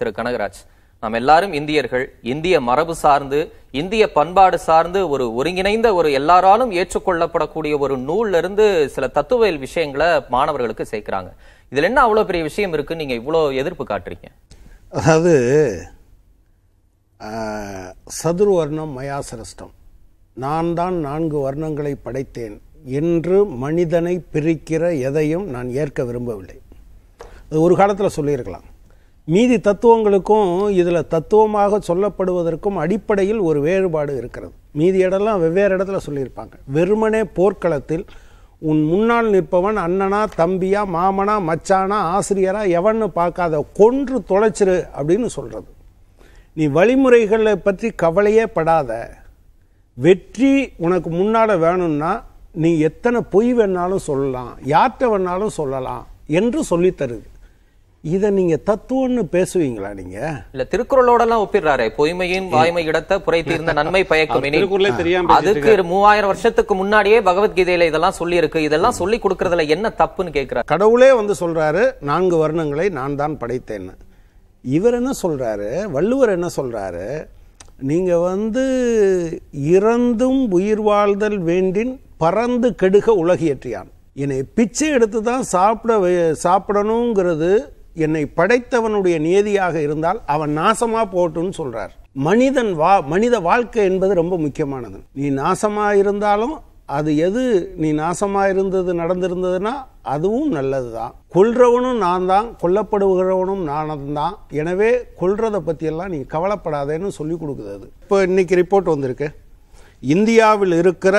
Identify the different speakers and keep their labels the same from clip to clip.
Speaker 1: திரு கனகராஜ் நாம் எல்லாரும் இந்தியர்கள் இந்திய மரபு சார்ந்து இந்திய பண்பாடு சார்ந்து ஒரு ஒருங்கிணைந்த ஒரு எல்லாராலும் ஏற்றுக்கொள்ளப்படக்கூடிய ஒரு நூல்ல இருந்து சில தத்துவியல் விஷயங்களை மாணவர்களுக்கு சேர்க்கிறாங்க இதுல என்ன அவ்வளோ பெரிய விஷயம் இருக்கு நீங்க இவ்வளோ எதிர்ப்பு காட்டுறீங்க
Speaker 2: அதாவது சதுர்வர்ணம் மயாசிரஷ்டம் நான் தான் நான்கு வர்ணங்களை படைத்தேன் என்று மனிதனை பிரிக்கிற எதையும் நான் ஏற்க விரும்பவில்லை அது ஒரு காலத்தில் சொல்லியிருக்கலாம் மீதி தத்துவங்களுக்கும் இதில் தத்துவமாக சொல்லப்படுவதற்கும் அடிப்படையில் ஒரு வேறுபாடு இருக்கிறது மீதி இடம்லாம் வெவ்வேறு இடத்துல சொல்லியிருப்பாங்க வெறுமனே போர்க்களத்தில் உன் முன்னால் நிற்பவன் அண்ணனா தம்பியா மாமனா மச்சானா ஆசிரியரா எவன்னு பார்க்காத கொன்று தொலைச்சிரு அப்படின்னு சொல்கிறது நீ வழிமுறைகளை பற்றி கவலையே படாத வெற்றி உனக்கு முன்னால் வேணும்னா நீ எத்தனை பொய் வேணாலும் சொல்லலாம் யார்கிட்ட வேணாலும் சொல்லலாம் என்று சொல்லித்தருது இதை நீங்க தத்துவம்னு பேசுவீங்களா நீங்க
Speaker 1: இல்ல திருக்குறளோடலாம் ஒப்பிடுறாரு பொய்மையின் வாய்மை இடத்த தீர்ந்த நன்மை பயக்கும் அதுக்கு மூவாயிரம் வருஷத்துக்கு முன்னாடியே பகவத்கீதையில இதெல்லாம் சொல்லி இருக்கு இதெல்லாம் சொல்லி கொடுக்கறதுல என்ன
Speaker 2: தப்புன்னு கேட்கிறார் கடவுளே வந்து சொல்றாரு நான்கு வருணங்களை நான் தான் படைத்தேன்னு இவர் என்ன சொல்றாரு வள்ளுவர் என்ன சொல்றாரு நீங்க வந்து இறந்தும் உயிர் வாழ்தல் வேண்டின் பறந்து கெடுக உலகியற்றியான் என்னை பிச்சை எடுத்து தான் சாப்பிட சாப்பிடணுங்கிறது என்னை படைத்தவனுடைய நியதியாக இருந்தால் அவன் நாசமாக போட்டுன்னு சொல்கிறார் மனிதன் வா மனித வாழ்க்கை என்பது ரொம்ப முக்கியமானது நீ நாசமாக இருந்தாலும் அது எது நீ நாசமாக இருந்தது நடந்திருந்ததுன்னா அதுவும் நல்லது தான் கொல்றவனும் நான் தான் கொல்லப்படுகிறவனும் நான் தான் எனவே கொல்றதை பற்றியெல்லாம் நீ கவலைப்படாதேன்னு சொல்லி கொடுக்குறது இப்போ இன்றைக்கி ரிப்போர்ட் வந்திருக்கு இந்தியாவில் இருக்கிற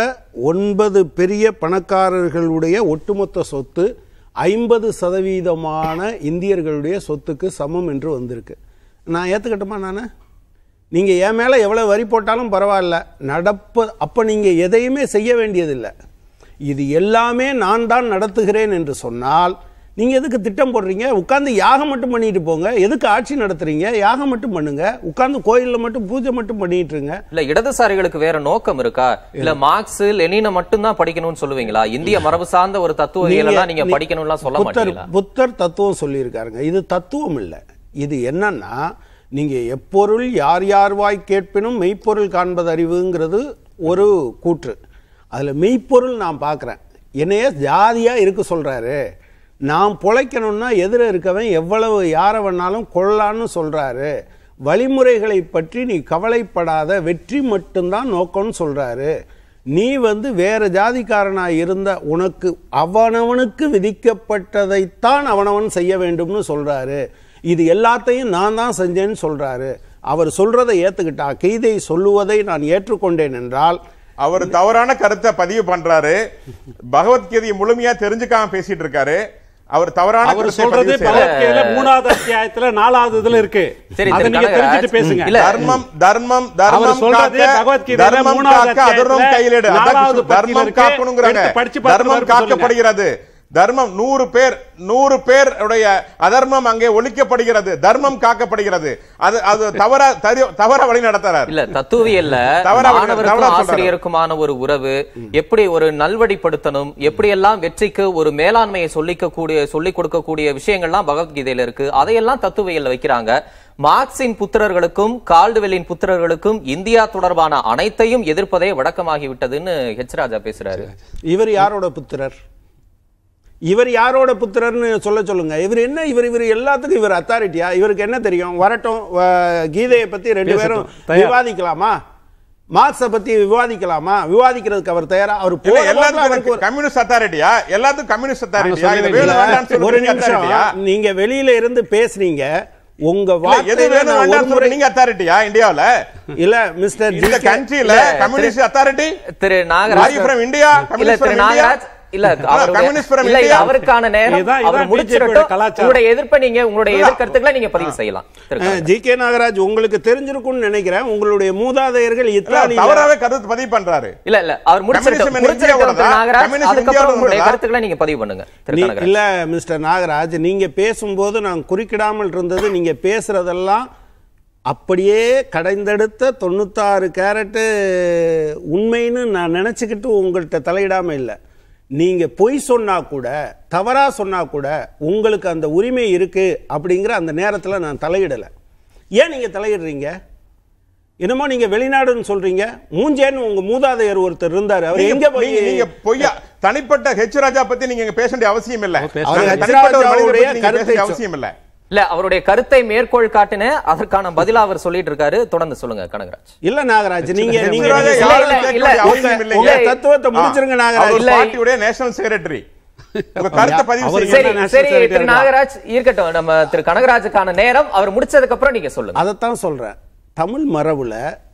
Speaker 2: ஒன்பது பெரிய பணக்காரர்களுடைய ஒட்டுமொத்த சொத்து ஐம்பது சதவீதமான இந்தியர்களுடைய சொத்துக்கு சமம் என்று வந்திருக்கு நான் ஏற்றுக்கட்டுமா நான் நீங்கள் என் மேலே எவ்வளோ வரி போட்டாலும் பரவாயில்ல நடப்பு அப்போ நீங்கள் எதையுமே செய்ய வேண்டியதில்லை இது எல்லாமே நான் தான் நடத்துகிறேன் என்று சொன்னால் நீங்கள் எதுக்கு திட்டம் போடுறீங்க உட்காந்து யாகம் மட்டும் பண்ணிட்டு போங்க எதுக்கு ஆட்சி நடத்துறீங்க யாகம் மட்டும் பண்ணுங்க உட்காந்து கோயிலில் மட்டும் பூஜை மட்டும் பண்ணிட்டு இருங்க
Speaker 1: இல்ல இடதுசாரிகளுக்கு வேற நோக்கம் இருக்கா இல்ல மார்க்ஸ் லெனினை மட்டும் தான் படிக்கணும்னு சொல்லுவீங்களா இந்திய மரபு சார்ந்த ஒரு தத்துவ நீங்க படிக்கணும்லாம் சொல்ல புத்தர்
Speaker 2: புத்தர் தத்துவம் சொல்லியிருக்காருங்க இது தத்துவம் இல்லை இது என்னன்னா நீங்க எப்பொருள் யார் யார் வாய் கேட்பினும் மெய்ப்பொருள் காண்பது அறிவுங்கிறது ஒரு கூற்று அதில் மெய்ப்பொருள் நான் பார்க்குறேன் என்னைய ஜாதியாக இருக்க சொல்கிறாரு நாம் பொழைக்கணும்னா எதிர இருக்கவன் எவ்வளவு யாரை வேணாலும் கொள்ளான்னு சொல்கிறாரு வழிமுறைகளை பற்றி நீ கவலைப்படாத வெற்றி மட்டும்தான் நோக்கம்னு சொல்கிறாரு நீ வந்து வேறு ஜாதிக்காரனாக இருந்த உனக்கு அவனவனுக்கு விதிக்கப்பட்டதைத்தான் அவனவன் செய்ய வேண்டும்னு சொல்கிறாரு இது எல்லாத்தையும் நான் தான் செஞ்சேன்னு சொல்கிறாரு அவர் சொல்றதை ஏற்றுக்கிட்டா கீதை சொல்லுவதை நான் ஏற்றுக்கொண்டேன் என்றால் அவர் தவறான கருத்தை பதிவு பண்றாரு பகவத்கீதையை முழுமையா தெரிஞ்சுக்காம பேசிட்டு இருக்காரு அவர் தவறான அவர் சொல்றது மூணாவது அத்தியாயத்துல நாலாவது இதுல இருக்கு சரி அதை நீங்க தெரிஞ்சுட்டு பேசுங்க தர்மம் தர்மம் தர்மம் சொல்றது பகவத்கீதையில மூணாவது அத்தியாயம் அதர்வம் கையிலிடு நாலாவது தர்மம் காக்கணும்ங்கறாங்க படிச்சு தர்மம் காக்கப்படுகிறது தர்மம் நூறு பேர் நூறு பேர் உடைய அதர்மம் அங்கே ஒழிக்கப்படுகிறது தர்மம் காக்கப்படுகிறது அது அது தவற தவற வழி நடத்துறார்
Speaker 1: இல்ல தத்துவியல்ல ஆசிரியருக்குமான ஒரு உறவு எப்படி ஒரு நல்வழிப்படுத்தணும் எப்படி எல்லாம் வெற்றிக்கு ஒரு மேலாண்மையை சொல்லிக்க கூடிய சொல்லிக் கொடுக்கக்கூடிய விஷயங்கள்லாம் பகவத்கீதையில இருக்கு அதையெல்லாம் தத்துவியல்ல வைக்கிறாங்க மார்க்சின் புத்திரர்களுக்கும் கால்டுவெல்லின் புத்திரர்களுக்கும் இந்தியா தொடர்பான அனைத்தையும் எதிர்ப்பதே வழக்கமாகிவிட்டதுன்னு ஹெச் ராஜா பேசுறாரு
Speaker 2: இவர் யாரோட புத்திரர் இவர் யாரோட புத்திரர்னு சொல்ல சொல்லுங்க இவர் என்ன இவர் இவர் எல்லாத்துக்கும் இவர் அத்தாரிட்டியா இவருக்கு என்ன தெரியும் வரட்டும் கீதையை பத்தி ரெண்டு பேரும் விவாதிக்கலாமா மார்க்ஸ பத்தி விவாதிக்கலாமா விவாதிக்கிறதுக்கு அவர் தயாரா அவர் எல்லாத்துக்கும் கம்யூனிஸ்ட் அத்தாரிட்டியா எல்லாத்துக்கும் கம்யூனிஸ்ட் அத்தாரிட்டியா ஒரு நிமிஷம் நீங்க வெளியில இருந்து பேசுறீங்க உங்க எது வேணும் நீங்க அத்தாரிட்டியா இந்தியாவில இல்ல மிஸ்டர் இந்த கண்ட்ரில கம்யூனிஸ்ட் அத்தாரிட்டி
Speaker 1: திரு நாகராஜ் இந்தியா இல்ல திரு நாகராஜ் இல்ல அவருடைய அவருக்கான நேரம் அவர் முடிச்சிரட்டும் உங்களுடைய எதிர்ப்பை நீங்க உங்களுடைய எதிர்க்கருத்துக்களை நீங்க பதிவு செய்யலாம்
Speaker 2: ஜி கே நாகராஜ் உங்களுக்கு தெரிஞ்சிருக்கும்னு நினைக்கிறேன் உங்களுடைய மூதாதையர்கள் இத்தாலி தவறாக கருத்து பதிவு பண்றாரு இல்ல இல்ல அவர் முடிச்சிரட்டும் முடிச்சிரட்டும் நாகராஜ் அதுக்கப்புறம் உங்களுடைய
Speaker 1: கருத்துக்களை நீங்க பதிவு பண்ணுங்க
Speaker 2: இல்ல மிஸ்டர் நாகராஜ் நீங்க பேசும்போது நான் குறிக்கிடாமல் இருந்தது நீங்க பேசுறதெல்லாம் அப்படியே கடைந்தெடுத்த தொண்ணூத்தாறு கேரட்டு உண்மைன்னு நான் நினச்சிக்கிட்டு உங்கள்கிட்ட தலையிடாமல் இல்லை நீங்கள் பொய் சொன்னால் கூட தவறாக சொன்னால் கூட உங்களுக்கு அந்த உரிமை இருக்குது அப்படிங்கிற அந்த நேரத்தில் நான் தலையிடலை ஏன் நீங்கள் தலையிடுறீங்க என்னமோ நீங்க வெளிநாடுன்னு சொல்றீங்க மூஞ்சேன்னு உங்க மூதாதையர் ஒருத்தர் இருந்தாரு அவர் எங்க போய் நீங்க பொய்யா தனிப்பட்ட ஹெச் ராஜா பத்தி நீங்க பேச வேண்டிய அவசியம் இல்லை கருத்தை அவசியம் இல்லை
Speaker 1: இல்ல அவருடைய கருத்தை மேற்கோள் காட்டின அதற்கான பதிலா அவர் சொல்லிட்டு இருக்காரு தொடர்ந்து சொல்லுங்க கனகராஜ் இல்ல நாகராஜ் நீங்க நீங்க தத்துவத்தை முடிச்சிருங்க நாகராஜ் பார்ட்டியுடைய
Speaker 2: நேஷனல் செக்ரட்டரி
Speaker 1: நாகராஜ் இருக்கட்டும் நம்ம திரு கனகராஜுக்கான நேரம் அவர் முடிச்சதுக்கு
Speaker 2: அப்புறம் நீங்க சொல்லுங்க அதைத்தான் சொல்றேன் தமிழ் மரபுல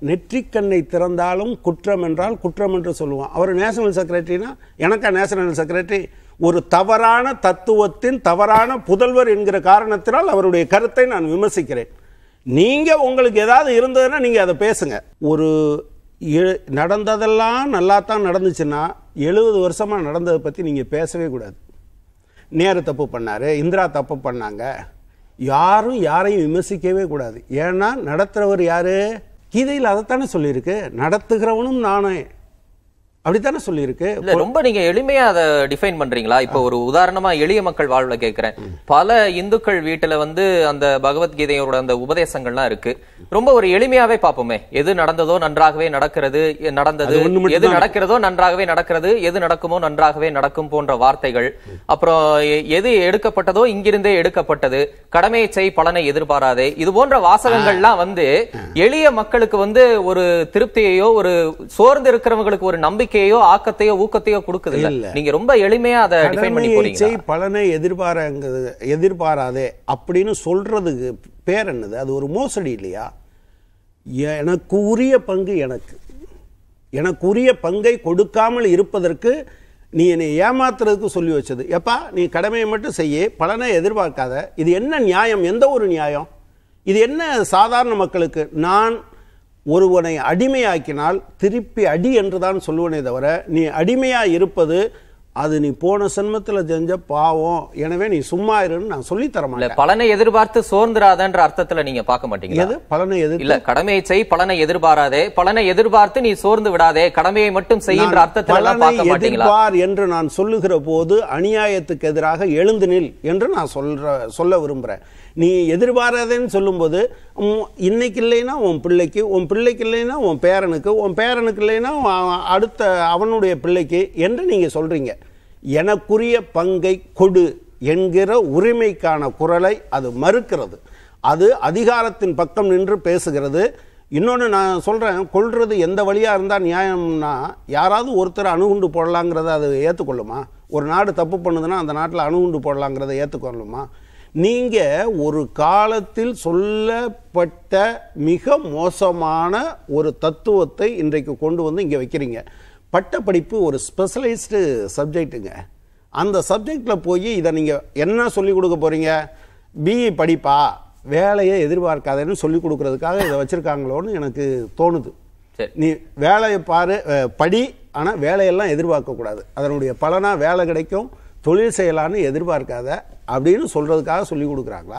Speaker 2: நெற்றிக்கண்ணை திறந்தாலும் குற்றம் என்றால் குற்றம் என்று சொல்லுவான் அவர் நேஷனல் செக்ரட்டரினா எனக்கா நேஷனல் செக்ரட்டரி ஒரு தவறான தத்துவத்தின் தவறான புதல்வர் என்கிற காரணத்தினால் அவருடைய கருத்தை நான் விமர்சிக்கிறேன் நீங்கள் உங்களுக்கு ஏதாவது இருந்ததுன்னா நீங்கள் அதை பேசுங்க ஒரு நடந்ததெல்லாம் நல்லா தான் நடந்துச்சுன்னா எழுபது வருஷமாக நடந்ததை பற்றி நீங்கள் பேசவே கூடாது நேரு தப்பு பண்ணார் இந்திரா தப்பு பண்ணாங்க யாரும் யாரையும் விமர்சிக்கவே கூடாது ஏன்னா நடத்துகிறவர் யார் கீதையில் அதைத்தானே சொல்லியிருக்கு நடத்துகிறவனும் நானே அப்படித்தானே சொல்லியிருக்கு இல்ல
Speaker 1: ரொம்ப நீங்க எளிமையா அதை டிஃபைன் பண்றீங்களா இப்ப ஒரு உதாரணமா எளிய மக்கள் வாழ்வுல கேக்குறேன் பல இந்துக்கள் வீட்டுல வந்து அந்த பகவத்கீதையோட அந்த உபதேசங்கள்லாம் இருக்கு ரொம்ப ஒரு எளிமையாவே பாப்போமே எது நடந்ததோ நன்றாகவே நடக்கிறது நடந்தது எது நடக்கிறதோ நன்றாகவே நடக்கிறது எது நடக்குமோ நன்றாகவே நடக்கும் போன்ற வார்த்தைகள் அப்புறம் எது எடுக்கப்பட்டதோ இங்கிருந்தே எடுக்கப்பட்டது கடமையை செய் பலனை எதிர்பாராதே இது போன்ற வாசகங்கள்லாம் வந்து எளிய மக்களுக்கு வந்து ஒரு திருப்தியையோ ஒரு சோர்ந்து இருக்கிறவங்களுக்கு ஒரு நம்பிக்கை நம்பிக்கையோ ஆக்கத்தையோ ஊக்கத்தையோ கொடுக்குது இல்ல நீங்க ரொம்ப எளிமையா அதை டிஃபைன் பண்ணி போறீங்க
Speaker 2: பலனை எதிர்பாரங்கிறது எதிர்பாராதே அப்படின்னு சொல்றதுக்கு பேர் என்னது அது ஒரு மோசடி இல்லையா எனக்கு உரிய பங்கு எனக்கு எனக்கு உரிய பங்கை கொடுக்காமல் இருப்பதற்கு நீ என்னை ஏமாத்துறதுக்கு சொல்லி வச்சது எப்பா நீ கடமையை மட்டும் செய்ய பலனை எதிர்பார்க்காத இது என்ன நியாயம் எந்த ஒரு நியாயம் இது என்ன சாதாரண மக்களுக்கு நான் ஒருவனை அடிமையாக்கினால் திருப்பி அடி என்றுதான் சொல்லுவனே தவிர நீ அடிமையாக இருப்பது அது நீ போன சன்மத்தில் செஞ்ச பாவம் எனவே நீ சும்மா இருன்னு நான் சொல்லி தர மாட்டேன்
Speaker 1: பலனை எதிர்பார்த்து சோர்ந்துராதன்ற அர்த்தத்தில் நீங்க பார்க்க மாட்டீங்க எது
Speaker 2: பலனை எதிர் இல்ல
Speaker 1: கடமையை செய் பலனை எதிர்பாராதே பலனை எதிர்பார்த்து நீ சோர்ந்து விடாதே கடமையை மட்டும் செய்யின்ற அர்த்தத்தில் பார்க்க
Speaker 2: பார் என்று நான் சொல்லுகிற போது அநியாயத்துக்கு எதிராக எழுந்து நில் என்று நான் சொல்ற சொல்ல விரும்புகிறேன் நீ எதிர்பாராதேன்னு சொல்லும்போது இன்னைக்கு இல்லைன்னா உன் பிள்ளைக்கு உன் பிள்ளைக்கு இல்லைன்னா உன் பேரனுக்கு உன் பேரனுக்கு இல்லைன்னா அடுத்த அவனுடைய பிள்ளைக்கு என்று நீங்கள் சொல்கிறீங்க எனக்குரிய பங்கை கொடு என்கிற உரிமைக்கான குரலை அது மறுக்கிறது அது அதிகாரத்தின் பக்கம் நின்று பேசுகிறது இன்னொன்று நான் சொல்கிறேன் கொள்வது எந்த வழியாக இருந்தால் நியாயம்னா யாராவது ஒருத்தர் அணுகுண்டு போடலாங்கிறத அது ஏற்றுக்கொள்ளுமா ஒரு நாடு தப்பு பண்ணுதுன்னா அந்த நாட்டில் அணுகுண்டு போடலாங்கிறத ஏற்றுக்கொள்ளுமா நீங்கள் ஒரு காலத்தில் சொல்லப்பட்ட மிக மோசமான ஒரு தத்துவத்தை இன்றைக்கு கொண்டு வந்து இங்கே வைக்கிறீங்க பட்டப்படிப்பு ஒரு ஸ்பெஷலைஸ்டு சப்ஜெக்ட்டுங்க அந்த சப்ஜெக்டில் போய் இதை நீங்கள் என்ன சொல்லிக் கொடுக்க போகிறீங்க பிஇ படிப்பா வேலையை எதிர்பார்க்காதேன்னு சொல்லிக் கொடுக்குறதுக்காக இதை வச்சுருக்காங்களோன்னு எனக்கு தோணுது நீ வேலையை பாரு படி ஆனால் வேலையெல்லாம் எதிர்பார்க்கக்கூடாது அதனுடைய பலனாக வேலை கிடைக்கும் தொழில் செய்யலான்னு எதிர்பார்க்காத அப்படின்னு சொல்கிறதுக்காக சொல்லிக் கொடுக்குறாங்களா